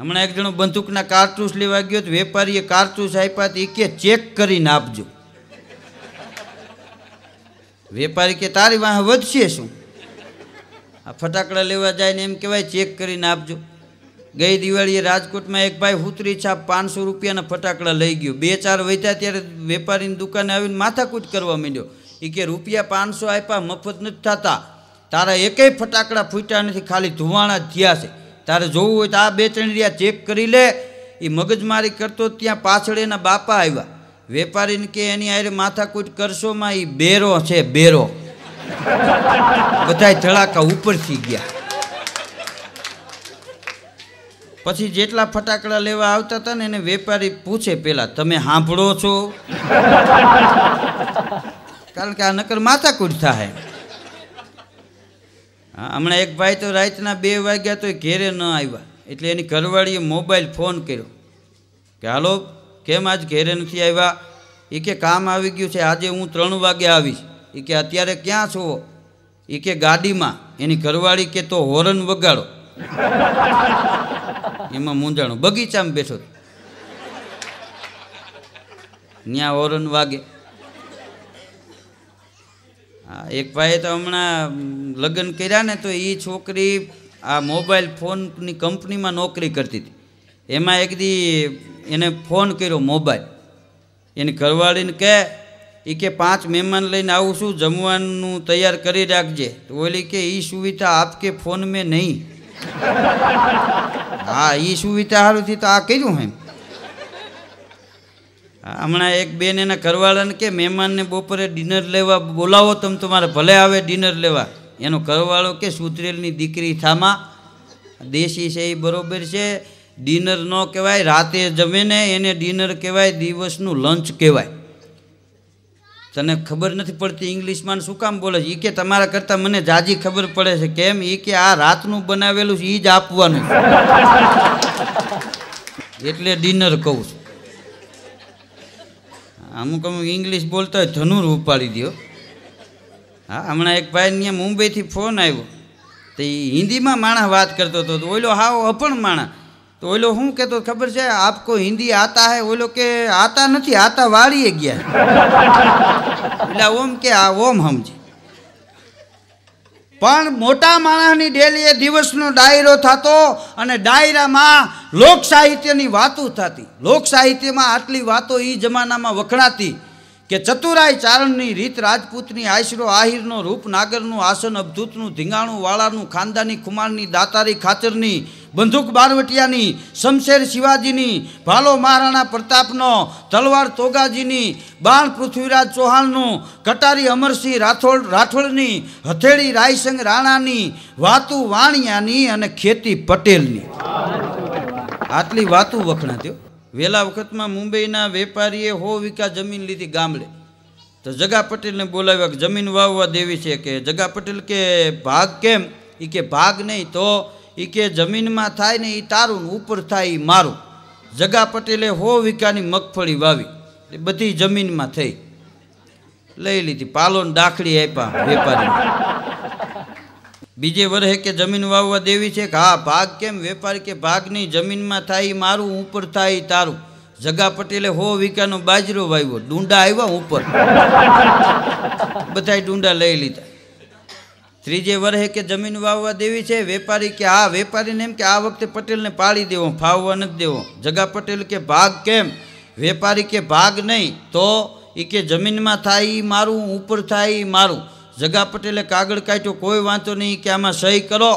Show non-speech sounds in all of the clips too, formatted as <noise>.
હમણાં એક જણો બંદૂકના કારતૂસ લેવા ગયો તો વેપારીએ કારતૂસ આપ્યા તો એ કે ચેક કરીને આપજો વેપારી કે તારી વાહ વધશે શું આ ફટાકડા લેવા જાય ને એમ કહેવાય ચેક કરીને આપજો ગઈ દિવાળીએ રાજકોટમાં એક ભાઈ હુતરી છાપ પાંચસો રૂપિયાના ફટાકડા લઈ ગયો બે ચાર વધ્યા ત્યારે વેપારીની દુકાને આવીને માથાકૂટ કરવા માંડ્યો એ કે રૂપિયા પાંચસો આપ્યા મફત નથી થતા તારા એકેય ફટાકડા ફૂટ્યા નથી ખાલી ધુવાણા થયા છે તારે જોવું હોય તો આ બે ત્રણ રહ્યા ચેક કરી લે એ મગજમારી કરતો ત્યાં પાછળ એના બાપા આવ્યા વેપારીને કે એની આરે માથાકૂટ કરશોમાં એ બેરો છે બેરો બધા ધડાકા ઉપરથી ગયા પછી જેટલા ફટાકડા લેવા આવતા હતા ને એને વેપારી પૂછે પેલા તમે સાંભળો છો કારણ કે આ નકર માથાકૂટ થાય હા હમણાં એક ભાઈ તો રાતના બે વાગ્યા તો ઘેરે ન આવ્યા એટલે એની ઘરવાળીએ મોબાઈલ ફોન કર્યો કે હાલો કેમ આજ ઘેરે નથી આવ્યા એ કે કામ આવી ગયું છે આજે હું ત્રણ વાગે આવીશ એ કે અત્યારે ક્યાં છો એ કે ગાડીમાં એની ઘરવાળી કે તો હોરન વગાડો એમાં મૂંઝાણું બગીચામાં બેઠો ત્યાં હોરન વાગે હા એક ભાઈએ તો હમણાં લગ્ન કર્યા ને તો એ છોકરી આ મોબાઈલ ફોનની કંપનીમાં નોકરી કરતી હતી એમાં એક દી એને ફોન કર્યો મોબાઈલ એની ઘરવાળીને કહે એ કે પાંચ મહેમાન લઈને આવું છું જમવાનું તૈયાર કરી રાખજે તો ઓલી કે એ સુવિધા આપકે ફોન મેં નહીં <laughs> હા એ સુવિધા સારું થી તો આ કર્યું એમ હમણાં એક બેન એના કરવાળાને કે મહેમાનને બપોરે ડિનર લેવા બોલાવો તમે તમારે ભલે આવે ડિનર લેવા એનો કરવાળો કે સુધરેલની દીકરી થામા દેશી છે એ બરોબર છે ડિનર ન કહેવાય રાતે જમે ને એને ડિનર કહેવાય દિવસનું લંચ કહેવાય તને ખબર નથી પડતી ઇંગ્લિશમાં શું કામ બોલે છે એ કે તમારા કરતાં મને જાજી ખબર પડે છે કેમ એ કે આ રાતનું બનાવેલું છે એ જ આપવાનું એટલે ડિનર કહું છું અમુક અમુક ઇંગ્લિશ બોલતા હોય ધનુર ઉપાડી દો હા હમણાં એક ભાઈ ત્યાં મુંબઈથી ફોન આવ્યો તો એ હિન્દીમાં માણસ વાત કરતો હતો તો ઓલો હાવ અપણ માણસ તો ઓલો શું કહેતો ખબર છે આપકો હિન્દી આતા હે ઓલો કે આતા નથી આતા વાળીએ ગયા એટલે ઓમ કે આ ઓમ સમજે પણ મોટા માણસની ડેલી એ દિવસનો ડાયરો થતો અને ડાયરામાં લોક સાહિત્યની વાતો થતી લોક સાહિત્યમાં આટલી વાતો એ જમાનામાં વખણાતી કે ચતુરાય ચારણની રીત રાજપૂતની આશરો આહિરનો રૂપનાગરનું આસન અબધૂતનું ધીંગાણું વાળાનું ખાનદાની ખુમારની દાતારી ખાતરની બંદૂક બારવટિયાની શમશેર શિવાજીની ભાલો મહારાણા પ્રતાપનો તલવાર તોગાજીની બાણ પૃથ્વીરાજ ચૌહાણનું કટારી અમરસિંહ રાઠોડ રાઠોડની હથેળી રાયસંગ રાણાની વાતુ વાણિયાની અને ખેતી પટેલની આટલી વાતું વખણાત્યો વહેલા વખતમાં મુંબઈના વેપારીએ હો વિકા જમીન લીધી ગામડે તો જગા પટેલને બોલાવ્યા જમીન વાવવા દેવી છે કે જગા પટેલ કે ભાગ કેમ એ કે ભાગ નહીં તો એ કે જમીનમાં થાય ને એ તારું ઉપર થાય એ મારું જગા પટેલે હો વિકાની મગફળી વાવી એ બધી જમીનમાં થઈ લઈ લીધી પાલોન દાખડી આપ્યા વેપારી બીજે વર્ષે કે જમીન વાવવા દેવી છે કે હા ભાગ કેમ વેપારી કે ભાગની જમીનમાં થાય એ મારું ઉપર થાય એ તારું જગા પટેલે હો વિકાનો બાજરો વાવ્યો ડુંડા આવ્યા ઉપર બધાય ડુંડા લઈ લીધા ત્રીજે વરહે કે જમીન વાવવા દેવી છે વેપારી કે આ વેપારીને એમ કે આ વખતે પટેલને પાળી દેવો ફાવવા નથી દેવો જગા પટેલ કે ભાગ કેમ વેપારી કે ભાગ નહીં તો એ કે જમીનમાં થાય એ મારું ઉપર થાય એ મારું જગા પટેલે કાગળ કાઢ્યો કોઈ વાંધો નહીં કે આમાં સહી કરો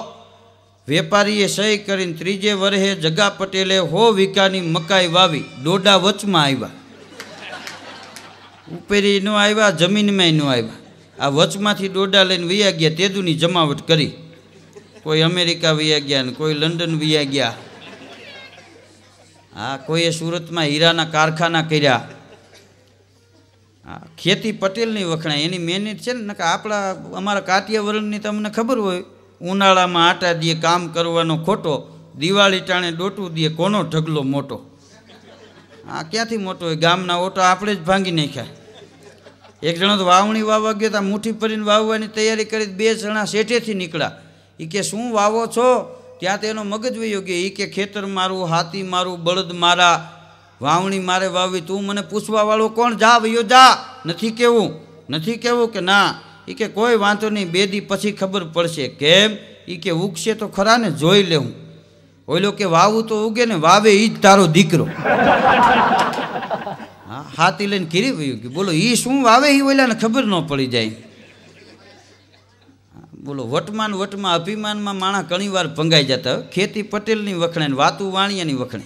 વેપારીએ સહી કરીને ત્રીજે વરહે જગા પટેલે હો વિકાની મકાઈ વાવી ડોડા વચમાં આવ્યા ઉપેરી ન આવ્યા જમીનમાં ન આવ્યા આ વચમાંથી દોડા લઈને વૈયા ગયા તેદુની જમાવટ કરી કોઈ અમેરિકા વૈયા ગયા ને કોઈ લંડન વૈયા ગયા હા કોઈએ સુરતમાં હીરાના કારખાના કર્યા ખેતી પટેલની વખણાય એની મહેનત છે ને કે આપણા અમારા કાઠિયાવરણની તમને ખબર હોય ઉનાળામાં આટા દે કામ કરવાનો ખોટો દિવાળી ટાણે ડોટું દે કોનો ઢગલો મોટો આ ક્યાંથી મોટો હોય ગામના ઓટો આપણે જ ભાંગી નાખ્યા એક જણો તો વાવણી વાવવા ગયો ત્યાં મુઠ્ઠી ભરીને વાવવાની તૈયારી કરી બે જણા શેઠેથી નીકળ્યા એ કે શું વાવો છો ત્યાં તો એનો મગજ વયો ગયો એ કે ખેતર મારું હાથી મારું બળદ મારા વાવણી મારે વાવી તું મને પૂછવાવાળો કોણ જા વયો જા નથી કહેવું નથી કહેવું કે ના એ કે કોઈ વાંધો નહીં બે દી પછી ખબર પડશે કેમ એ કે ઉગશે તો ખરા ને જોઈ લેવું ઓઈલો કે વાવું તો ઉગે ને વાવે એ જ તારો દીકરો હા હાથી લઈને કેરી વયું ગયું બોલો એ શું વાવે એ ઓલાને ખબર ન પડી જાય બોલો વટમાન વટમાં અભિમાનમાં માણા ઘણીવાર ભંગાઈ જતા ખેતી પટેલની વખણે ને વાતું વાણિયાની વખણે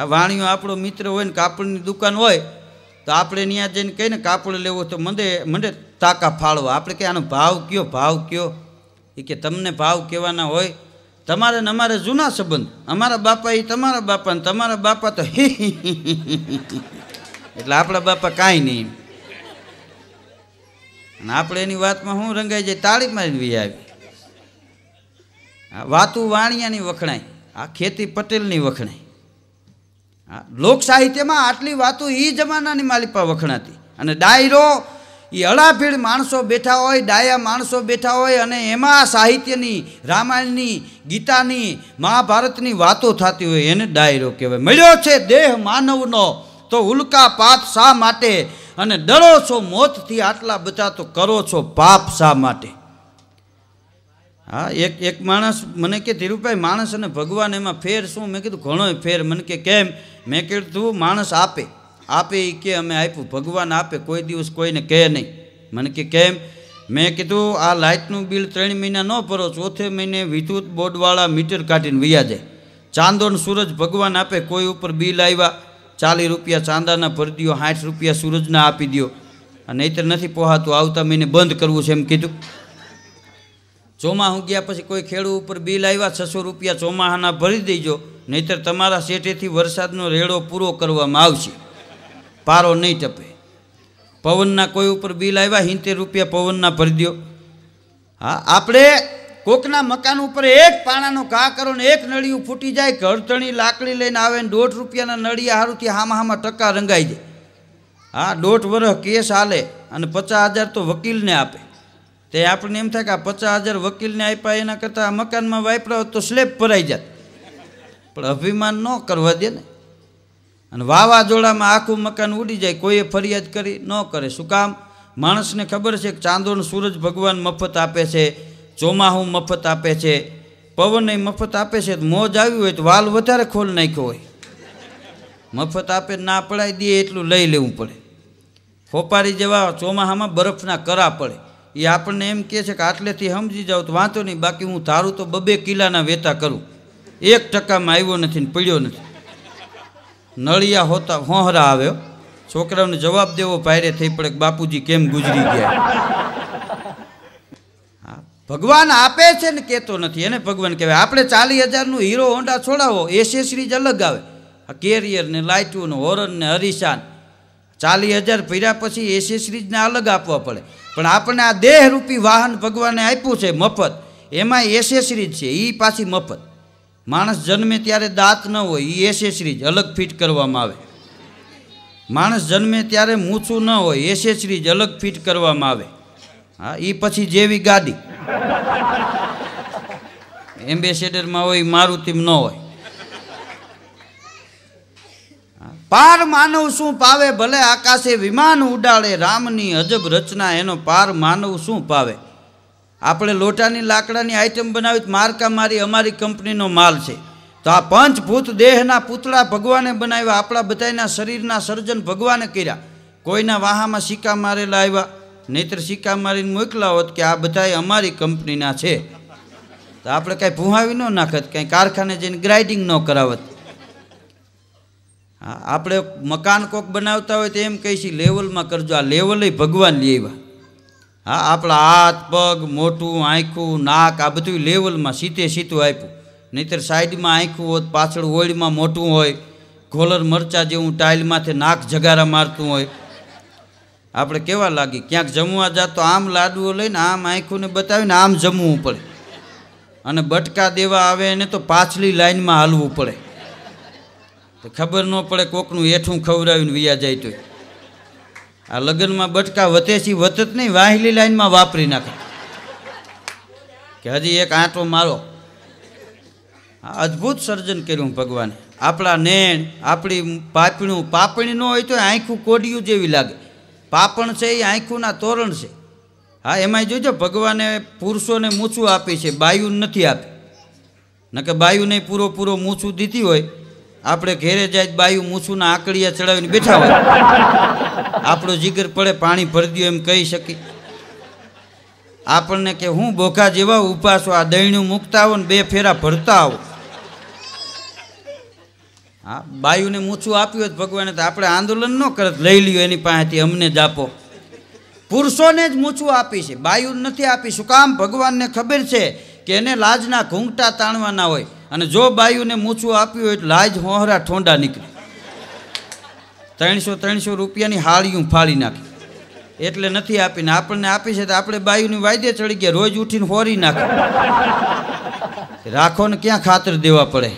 આ વાણિયો આપણો મિત્ર હોય ને કાપડની દુકાન હોય તો આપણે ત્યાં જઈને કહીએ ને કાપડ લેવો તો મંડે મંડે તાકા ફાળવો આપણે કે આનો ભાવ કયો ભાવ કયો એ કે તમને ભાવ કહેવાના હોય તમારે ને અમારે જૂના સંબંધ અમારા બાપા એ તમારા બાપા ને તમારા બાપા તો એટલે આપણા બાપા કાંઈ નહીં આપણે એની વાતમાં શું રંગાઈ જાય તાળી મારીને વી આવી વાતું વાણિયાની વખણાય આ ખેતી પટેલની વખણાય લોક સાહિત્યમાં આટલી વાતો એ જમાનાની માલિપા વખણાતી અને ડાયરો એ અડાભીડ માણસો બેઠા હોય ડાયા માણસો બેઠા હોય અને એમાં સાહિત્યની રામાયણની ગીતાની મહાભારતની વાતો થતી હોય એને ડાયરો કહેવાય મળ્યો છે દેહ માનવનો તો ઉલ્કા પાપ શા માટે અને ડરો છો મોતથી આટલા બધા તો કરો છો પાપ શા માટે હા એક એક માણસ મને કે ધીરુભાઈ માણસ અને ભગવાન એમાં ફેર શું મેં કીધું ઘણો ફેર મને કે કેમ મેં કીધું માણસ આપે આપે એ કે અમે આપ્યું ભગવાન આપે કોઈ દિવસ કોઈને કહે નહીં મને કે કેમ મેં કીધું આ લાઇટનું બિલ ત્રણ મહિના ન ભરો ચોથે મહિને વિદ્યુત બોર્ડવાળા મીટર કાઢીને વૈયા જાય ચાંદોન સૂરજ ભગવાન આપે કોઈ ઉપર બિલ આવ્યા ચાલીસ રૂપિયા ચાંદાના ભરી દો સાઠ રૂપિયા સૂરજના આપી દો નહીતર નથી પોહાતું આવતા મહિને બંધ કરવું છે એમ કીધું ચોમાહું ગયા પછી કોઈ ખેડૂ ઉપર બિલ આવ્યા છસો રૂપિયા ચોમાહાના ભરી દેજો નહીતર તમારા શેઠેથી વરસાદનો રેડો પૂરો કરવામાં આવશે પારો નહીં ટપે પવનના કોઈ ઉપર બિલ આવ્યા સિત્તેર રૂપિયા પવનના ભરી દો હા આપણે કોકના મકાન ઉપર એક પાણાનો ઘા કરો ને એક નળિયું ફૂટી જાય ઘરધણી લાકડી લઈને આવે ને દોઢ રૂપિયાના નળિયા હારુંથી હામાં હામાં ટકા રંગાઈ જાય હા દોઢ વર્ષ કેસ હાલે અને પચાસ હજાર તો વકીલને આપે તે આપણને એમ થાય કે આ પચાસ હજાર વકીલને આપ્યા એના કરતાં મકાનમાં વાપરા તો સ્લેબ ભરાઈ જાત પણ અભિમાન ન કરવા દે ને અને વાવાઝોડામાં આખું મકાન ઉડી જાય કોઈએ ફરિયાદ કરી ન કરે શું કામ માણસને ખબર છે કે ચાંદોનો સૂરજ ભગવાન મફત આપે છે ચોમાહું મફત આપે છે પવન મફત આપે છે મોજ આવ્યું હોય તો વાલ વધારે ખોલ નાખ્યો હોય મફત આપે ના પડાવી દે એટલું લઈ લેવું પડે ખોપારી જેવા ચોમાહામાં બરફના કરા પડે એ આપણને એમ કહે છે કે આટલેથી સમજી જાઓ તો વાંચો નહીં બાકી હું તારું તો બબે કિલ્લાના વેતા કરું એક ટકામાં આવ્યો નથી ને પડ્યો નથી નળિયા હોતા હોંહરા આવ્યો છોકરાઓને જવાબ દેવો પાયરે થઈ પડે કે બાપુજી કેમ ગુજરી ગયા ભગવાન આપે છે ને કહેતો નથી એને ભગવાન કહેવાય આપણે ચાલીસ હજારનું હીરો હોન્ડા છોડાવો એસેસરીજ અલગ આવે આ કેરિયર ને લાઇટું ને હોરન ને હરીશાન ચાલીસ હજાર ભર્યા પછી એસેસરીજને અલગ આપવા પડે પણ આપણને આ દેહરૂપી વાહન ભગવાને આપ્યું છે મફત એમાં એસેસરીઝ છે એ પાછી મફત માણસ જન્મે ત્યારે દાંત ન હોય એ એસેસરીજ અલગ ફિટ કરવામાં આવે માણસ જન્મે ત્યારે મૂછું ન હોય એસેસરીજ અલગ ફિટ કરવામાં આવે હા એ પછી જેવી ગાડી એમ્બેસેડરમાં હોય મારુતિમ ન હોય પાર માનવ શું પાવે ભલે આકાશે વિમાન ઉડાડે રામની અજબ રચના એનો પાર માનવ શું પાવે આપણે લોટાની લાકડાની આઈટમ બનાવી મારકા મારી અમારી કંપનીનો માલ છે તો આ પંચભૂત દેહના પૂતળા ભગવાને બનાવ્યા આપણા બધાના શરીરના સર્જન ભગવાને કર્યા કોઈના વાહામાં સિક્કા મારેલા આવ્યા નહીતર સિક્કા મારીને મોકલા હોત કે આ બધા અમારી કંપનીના છે તો આપણે કાંઈ ભૂહાવી ન નાખત કાંઈ કારખાને જઈને ગ્રાઇડિંગ ન કરાવત આપણે મકાન કોક બનાવતા હોય તો એમ કહીશી લેવલમાં કરજો આ લેવલે ભગવાન લઈ આવ્યા હા આપણા હાથ પગ મોટું આંખું નાક આ બધું લેવલમાં સીતે સીતું આપ્યું નહીતર સાઈડમાં આંખું હોત પાછળ ઓળીમાં મોટું હોય ઘોલર મરચા જેવું ટાઇલમાંથી નાક જગારા મારતું હોય આપણે કેવા લાગી ક્યાંક જમવા જાત તો આમ લાડવો લઈને આમ આંખુંને બતાવીને આમ જમવું પડે અને બટકા દેવા આવે એને તો પાછલી લાઈનમાં હાલવું પડે તો ખબર ન પડે કોકનું હેઠું ખવડાવીને વિયા જાય તો આ લગ્નમાં બટકા વતે છે વતત નહીં વાહેલી લાઈનમાં વાપરી નાખે કે હજી એક આંટો મારો આ અદ્ભુત સર્જન કર્યું ભગવાને આપણા નેણ આપણી પાપણું પાપણી ન હોય તો આંખું કોડિયું જેવી લાગે પાપણ છે એ આંખુના તોરણ છે હા એમાંય જોજો ભગવાને પુરુષોને મૂછું આપી છે બાયું નથી આપી ન કે બાયુને પૂરો પૂરો મૂછું દીધી હોય આપણે ઘેરે જાય બાયું મૂછુંના આંકડીયા ચડાવીને બેઠા હોય આપણો જીગર પડે પાણી ભરી દો એમ કહી શકી આપણને કે હું બોખા જેવા ઉપાસો આ દહીણું મૂકતા આવો ને બે ફેરા ભરતા આવો હા બાયુને મૂછું આપ્યું હોય ભગવાને તો આપણે આંદોલન ન કરત લઈ લ્યો એની પાસેથી અમને જ આપો પુરુષોને જ મૂછું આપી છે બાયુ નથી આપી શું કામ ભગવાનને ખબર છે કે એને લાજના ઘૂંઘટા તાણવાના હોય અને જો બાયુને મૂછું આપ્યું હોય તો લાજ હોહરા ઠોંડા નીકળે ત્રણસો ત્રણસો રૂપિયાની હાળીયું ફાળી નાખે એટલે નથી આપીને આપણને આપી છે તો આપણે બાયુની વાયદે ચડી ગયા રોજ ઉઠીને હોરી નાખે રાખોને ક્યાં ખાતર દેવા પડે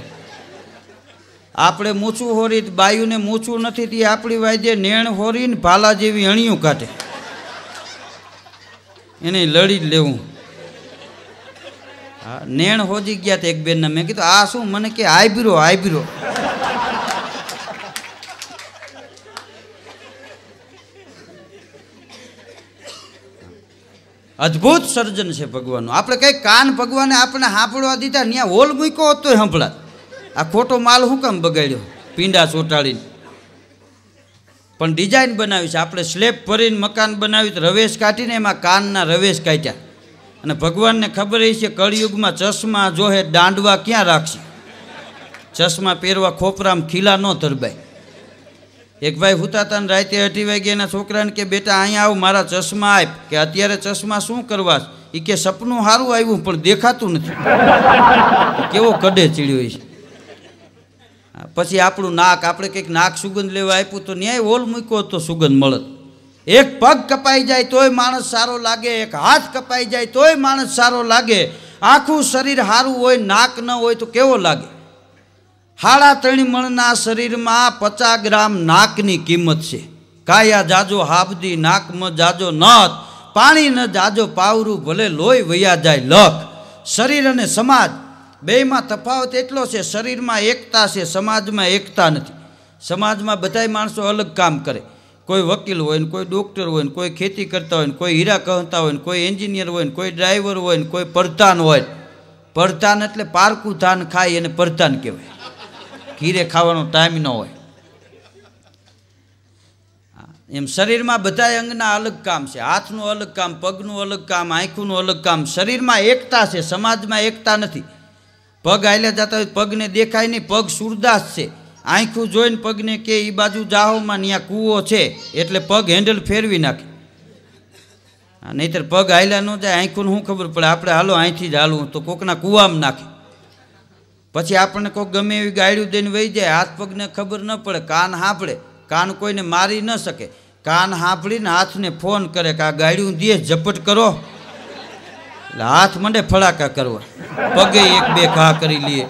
આપણે મૂછું હોરી બાયુને મૂછું નથી તે આપણી વાયદે નેણ હોરીને ભાલા જેવી અણિયું કાઢે એને લડી જ લેવું હા નેણ હોજી ગયા હતા એક બેનના મેં કીધું આ શું મને કે આઈબ્રો આઈબ્રો અદ્ભુત સર્જન છે ભગવાનનું આપણે કંઈ કાન ભગવાને આપણે સાંભળવા દીધા ત્યાં હોલ મૂક્યો હતો સાંભળાત આ ખોટો માલ શું કામ બગાડ્યો પીંડા ચોંટાડીને પણ ડિઝાઇન બનાવી છે આપણે સ્લેબ ભરીને મકાન બનાવી રવેશ કાઢીને એમાં કાનના રવેશ કાઢ્યા અને ભગવાનને ખબર એ છે કળિયુગમાં ચશ્મા જોહે દાંડવા ક્યાં રાખશે ચશ્મા પહેરવા ખોપરામાં ખીલા ન ધરબાય એક ભાઈ હુતાતા રાતે અઢી વાગ્યાના છોકરાને કે બેટા અહીંયા આવ મારા ચશ્મા આપ કે અત્યારે ચશ્મા શું કરવા એ કે સપનું સારું આવ્યું પણ દેખાતું નથી કેવો કડે ચીડ્યો છે પછી આપણું નાક આપણે કંઈક નાક સુગંધ લેવા આપ્યું તો ન્યાય ઓલ મૂક્યો તો સુગંધ મળત એક પગ કપાઈ જાય તોય માણસ સારો લાગે એક હાથ કપાઈ જાય તોય માણસ સારો લાગે આખું શરીર સારું હોય નાક ન હોય તો કેવો લાગે હાડા ત્રણ શરીરમાં પચાસ ગ્રામ નાકની કિંમત છે કાયા જાજો હાબદી નાકમાં જાજો નથ પાણી ન જાજો પાવરું ભલે લોહી વૈયા જાય લખ શરીર અને સમાજ બેમાં તફાવત એટલો છે શરીરમાં એકતા છે સમાજમાં એકતા નથી સમાજમાં બધાય માણસો અલગ કામ કરે કોઈ વકીલ હોય ને કોઈ ડૉક્ટર હોય ને કોઈ ખેતી કરતા હોય ને કોઈ હીરા કહતા હોય ને કોઈ એન્જિનિયર હોય ને કોઈ ડ્રાઈવર હોય ને કોઈ પરધાન હોય પરધાન એટલે પારકું ધાન ખાય એને પરધાન કહેવાય ઘીરે ખાવાનો ટાઈમ ન હોય એમ શરીરમાં બધા અંગના અલગ કામ છે હાથનું અલગ કામ પગનું અલગ કામ આંખનું અલગ કામ શરીરમાં એકતા છે સમાજમાં એકતા નથી પગ આયલા જતા હોય પગને દેખાય નહીં પગ સુરદાસ છે આંખું જોઈને પગને કે એ બાજુ જાહોમાં ત્યાં કૂવો છે એટલે પગ હેન્ડલ ફેરવી નાખે નહીંતર પગ આયલા ન જાય આંખું શું ખબર પડે આપણે હાલો અહીંથી જ હાલવું તો કોકના કૂવામાં નાખે પછી આપણને કોઈ ગમે એવી ગાયડું દઈને વહી જાય હાથ પગને ખબર ન પડે કાન હાંફળે કાન કોઈને મારી ન શકે કાન હાંફળીને હાથને ફોન કરે કે આ ગાયડું દે ઝપટ કરો એટલે હાથ મંડે ફળાકા કરવા પગે એક બે ઘા કરી લઈએ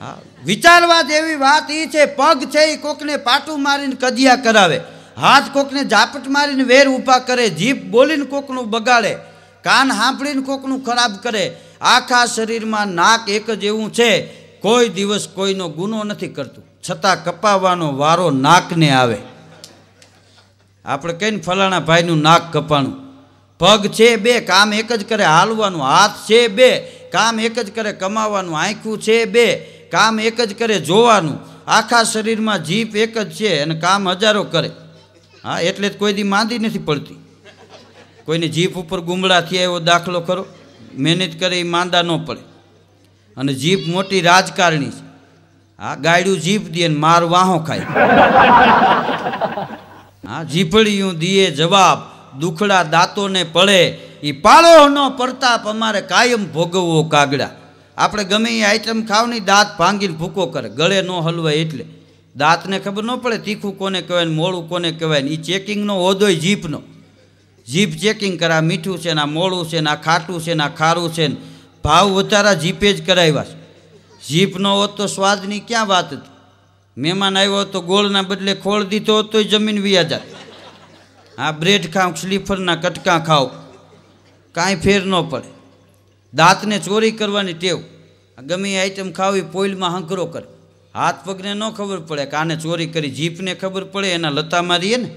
હા વિચારવા જેવી વાત એ છે પગ છે એ કોકને પાટું મારીને કદિયા કરાવે હાથ કોકને ઝાપટ મારીને વેર ઊભા કરે જીભ બોલીને કોકનું બગાડે કાન સાંભળીને કોકનું ખરાબ કરે આખા શરીરમાં નાક એક જ એવું છે કોઈ દિવસ કોઈનો ગુનો નથી કરતું છતાં કપાવવાનો વારો નાકને આવે આપણે કહીને ફલાણા ભાઈનું નાક કપાણું પગ છે બે કામ એક જ કરે હાલવાનું હાથ છે બે કામ એક જ કરે કમાવાનું આંખું છે બે કામ એક જ કરે જોવાનું આખા શરીરમાં જીભ એક જ છે અને કામ હજારો કરે હા એટલે જ કોઈ દી માંદી નથી પડતી કોઈની જીભ ઉપર ગુમડા થયા એવો દાખલો કરો મહેનત કરે એ માંદા ન પડે અને જીભ મોટી રાજકારણી છે હા ગાયડું જીભ દે ને માર વાહો ખાય હા જીભળિયું દીએ જવાબ દુખડા દાંતોને પડે એ પાળોનો પડતાપ અમારે કાયમ ભોગવવો કાગડા આપણે ગમે એ આઈટમ ખાવની દાંત ભાંગીને ભૂકો કરે ગળે ન હલવાય એટલે દાંતને ખબર ન પડે તીખું કોને કહેવાય ને મોળું કોને કહેવાય ને એ ચેકિંગનો હોદોય જીપનો જીપ ચેકિંગ કરા મીઠું છે ના આ મોળું છે ને આ ખાટું છે ને ખારું છે ને ભાવ વધારા જીપે જ કરાવ્યા છે જીભ ન હોત તો સ્વાદની ક્યાં વાત હતી મહેમાન આવ્યો તો ગોળના બદલે ખોળ દીધો હોત તોય જમીન વ્યાજા આ બ્રેડ ખાવ સ્લીપરના કટકા ખાઓ કાંઈ ફેર ન પડે દાંતને ચોરી કરવાની ટેવ ગમે એ આઈટમ ખાવી પોઈલમાં હંકરો કર હાથ પગને ન ખબર પડે કાને ચોરી કરી જીપને ખબર પડે એના લતા મારીએ ને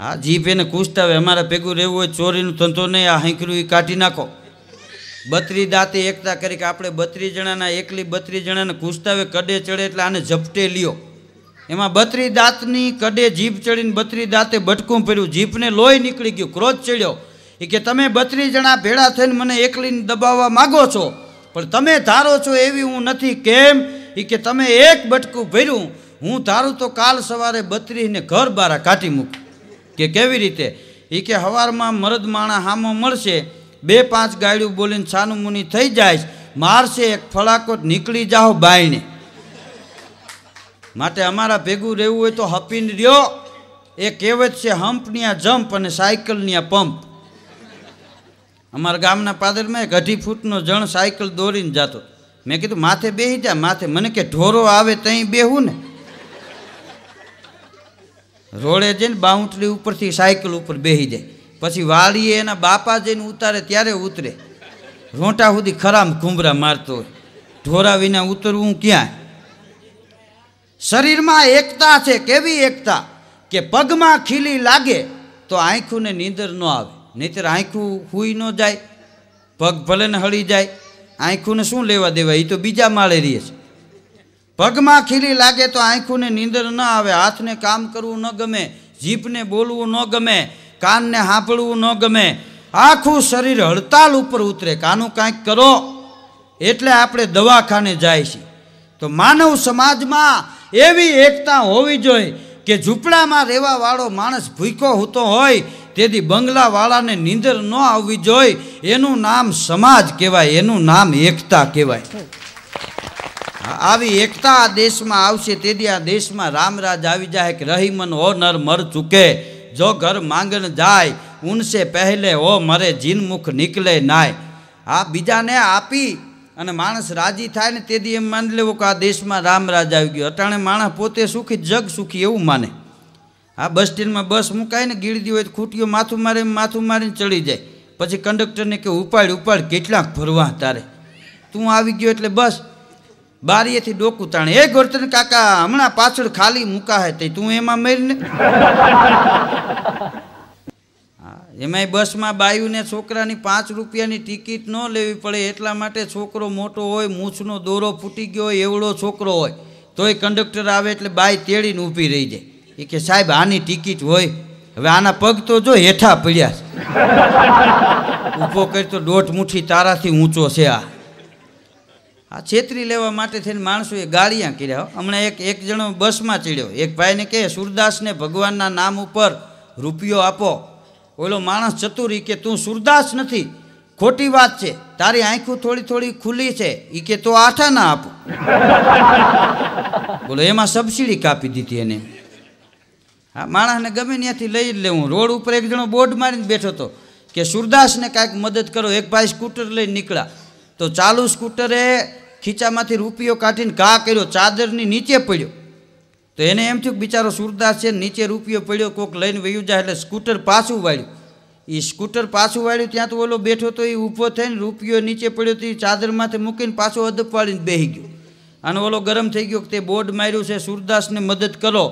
હા જીપ એને કૂસતા કૂચતાવે અમારા ભેગું રહેવું હોય ચોરીનો ધંધો નહીં આ હંકરું એ કાઢી નાખો બત્રી દાંતે એકતા કરી કે આપણે બત્રીસ જણાના એકલી બત્રીસ જણાને કૂચતાવે કડે ચડે એટલે આને ઝપટે લ્યો એમાં બત્રી દાંતની કડે જીભ ચડીને બત્રી દાંતે બટકું પડ્યું જીભને લોહી નીકળી ગયું ક્રોધ ચડ્યો એ કે તમે બત્રી જણા ભેળા થઈને મને એકલીને દબાવવા માગો છો પણ તમે ધારો છો એવી હું નથી કેમ એ કે તમે એક બટકું ભર્યું હું ધારું તો કાલ સવારે બત્રીને ઘર બારા કાઢી મૂક કે કેવી રીતે એ કે હવારમાં મરદ માણા હામો મળશે બે પાંચ ગાયડું બોલીને છાનુમુની થઈ જાય મારશે એક ફળાકોટ નીકળી જાઓ બાયને માટે અમારા ભેગું રહેવું હોય તો હપીને રહ્યો એ કહેવત છે હમ્પની આ જમ્પ અને સાયકલની આ પંપ અમારા ગામના પાદરમાં એક અઢી ફૂટનો જણ સાયકલ દોરીને જતો મેં કીધું માથે બેસી જા માથે મને કે ઢોરો આવે ત્યાં બેહું ને રોડે જઈને બાઉન્ડ્રી ઉપરથી સાયકલ ઉપર બેસી જાય પછી વાળીએ એના બાપા જઈને ઉતારે ત્યારે ઉતરે રોંટા સુધી ખરામ ઘૂમરા મારતો હોય ઢોરા વિના ઉતરવું ક્યાં શરીરમાં એકતા છે કેવી એકતા કે પગમાં ખીલી લાગે તો આંખુંને નીંદર ન આવે નહીંતર આંખું હુઈ ન જાય પગ ભલે ને હળી જાય આંખુંને શું લેવા દેવા એ તો બીજા માળે રહીએ છે પગમાં ખીલી લાગે તો આંખુંને નીંદર ન આવે હાથને કામ કરવું ન ગમે જીભને બોલવું ન ગમે કાનને હાંભળવું ન ગમે આખું શરીર હડતાલ ઉપર ઉતરે કાનું કાંઈક કરો એટલે આપણે દવાખાને જાય છે તો માનવ સમાજમાં એવી એકતા હોવી જોઈએ કે ઝૂંપડામાં રહેવાવાળો માણસ ભૂખો હોતો હોય તેથી બંગલાવાળાને નીંદર ન આવવી જોઈએ એનું નામ સમાજ કહેવાય એનું નામ એકતા કહેવાય આવી એકતા આ દેશમાં આવશે તેથી આ દેશમાં રામરાજ આવી જાય કે રહીમન હો નર મર ચૂકે જો ઘર માંગણ જાય ઉનસે પહેલે હો મરે જીનમુખ નીકળે નાય આ બીજાને આપી અને માણસ રાજી થાય ને તે દી એમ માની લેવો કે આ દેશમાં રામ રાજા આવી ગયો અટાણે માણસ પોતે સુખી જગ સુખી એવું માને આ બસ સ્ટેન્ડમાં બસ મુકાય ને ગીરદી હોય તો ખૂટીઓ માથું મારે માથું મારીને ચડી જાય પછી કંડક્ટરને કે ઉપાડ ઉપાડ કેટલાક ભરવા તારે તું આવી ગયો એટલે બસ બારીએથી ડોકું તાણે એ ગોરતન કાકા હમણાં પાછળ ખાલી મૂકા હે તે તું એમાં મેરીને એમાંય બસમાં બાયુને છોકરાની પાંચ રૂપિયાની ટિકિટ ન લેવી પડે એટલા માટે છોકરો મોટો હોય મૂછનો દોરો ફૂટી ગયો હોય એવડો છોકરો હોય તોય કંડક્ટર આવે એટલે બાય તેડીને ઊભી રહી જાય એ કે સાહેબ આની ટિકિટ હોય હવે આના પગ તો જો હેઠા પડ્યા છે ઊભો કરી તો દોઢ મુઠી તારાથી ઊંચો છે આ આ છેતરી લેવા માટે થઈને માણસોએ ગાળિયા કર્યા હમણાં એક એક જણો બસમાં ચડ્યો એક ભાઈને કહે સુરદાસને ભગવાનના નામ ઉપર રૂપિયો આપો ઓલો માણસ ચતુરી કે તું સુરદાસ નથી ખોટી વાત છે તારી આંખું થોડી થોડી ખુલ્લી છે એ કે તો આઠા ના આપો <laughs> બોલો એમાં સબસિડી કાપી દીધી એને હા માણસને ગમે ત્યાંથી લઈ જ લેવું રોડ ઉપર એક જણો બોર્ડ મારીને બેઠો હતો કે સુરદાસને કાંઈક મદદ કરો એક ભાઈ સ્કૂટર લઈને નીકળ્યા તો ચાલુ સ્કૂટરે ખીચામાંથી રૂપિયો કાઢીને ઘા કર્યો ચાદરની નીચે પડ્યો તો એને એમ થયું કે બિચારો સુરદાસ છે નીચે રૂપિયો પડ્યો કોક લઈને વયું જાય એટલે સ્કૂટર પાછું વાળ્યું એ સ્કૂટર પાછું વાળ્યું ત્યાં તો ઓલો બેઠો તો એ ઊભો થઈને રૂપિયો નીચે પડ્યો તો એ ચાદરમાંથી મૂકીને પાછો અદપ બેહી ગયો અને ઓલો ગરમ થઈ ગયો કે તે બોર્ડ માર્યું છે સુરદાસને મદદ કરો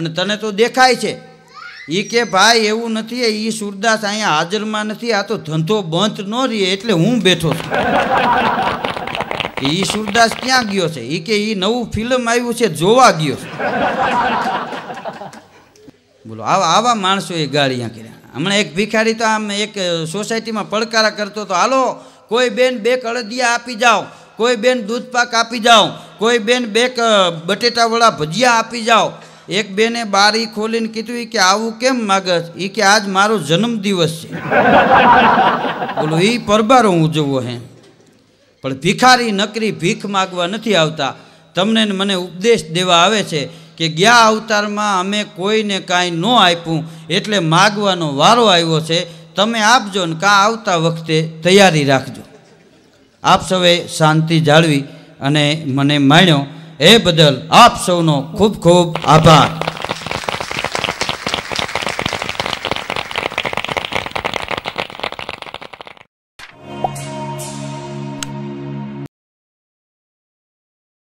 અને તને તો દેખાય છે એ કે ભાઈ એવું નથી એ સુરદાસ અહીંયા હાજરમાં નથી આ તો ધંધો બંધ ન રહે એટલે હું બેઠો છું કે એ સૂરદાસ ક્યાં ગયો છે એ કે એ નવું ફિલ્મ આવ્યું છે જોવા ગયો છે બોલો આવા આવા માણસો એ ગાળિયા કર્યા હમણાં એક ભિખારી તો આમ એક સોસાયટીમાં પડકારા કરતો તો હાલો કોઈ બેન બે કળદિયા આપી જાઓ કોઈ બેન દૂધ પાક આપી જાઓ કોઈ બેન બે બટેટાવાળા ભજીયા આપી જાઓ એક બેને બારી ખોલીને કીધું કે આવું કેમ માગસ એ કે આજ મારો જન્મદિવસ છે બોલો એ પરબારો ઉજવવો હે પણ ભિખારી નકરી ભીખ માગવા નથી આવતા તમને મને ઉપદેશ દેવા આવે છે કે ગયા અવતારમાં અમે કોઈને કાંઈ ન આપ્યું એટલે માગવાનો વારો આવ્યો છે તમે આપજો ને કાં આવતા વખતે તૈયારી રાખજો આપ સૌએ શાંતિ જાળવી અને મને માણ્યો એ બદલ આપ સૌનો ખૂબ ખૂબ આભાર